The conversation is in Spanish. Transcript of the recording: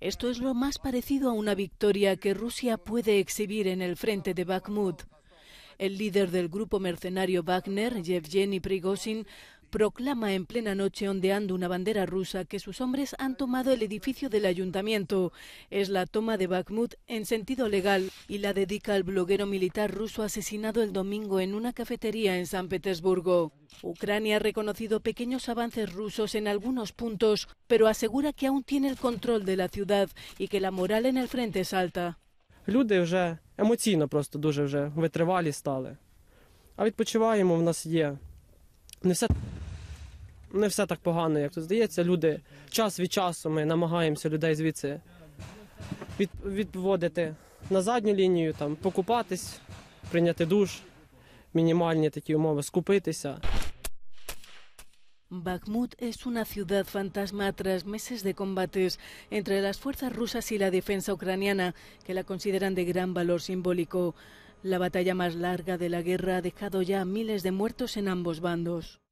Esto es lo más parecido a una victoria que Rusia puede exhibir en el frente de Bakhmut. El líder del grupo mercenario Wagner, Yevgeny Prigozhin, proclama en plena noche ondeando una bandera rusa que sus hombres han tomado el edificio del ayuntamiento. Es la toma de Bakhmut en sentido legal y la dedica al bloguero militar ruso asesinado el domingo en una cafetería en San Petersburgo. Ucrania ha reconocido pequeños avances rusos en algunos puntos, pero asegura que aún tiene el control de la ciudad y que la moral en el frente es alta. не все так погано, як тут здається. Люди час від часу ми намагаємося людей звідси від, відводити на задню лінію, там покупатись, прийняти душ, мінімальні такі умови, скупитися. Bakhmut es una ciudad fantasma tras meses de combates entre las fuerzas rusas y la defensa ucraniana, que la consideran de gran valor simbólico. La batalla más larga de la guerra ha dejado ya miles de muertos en ambos bandos.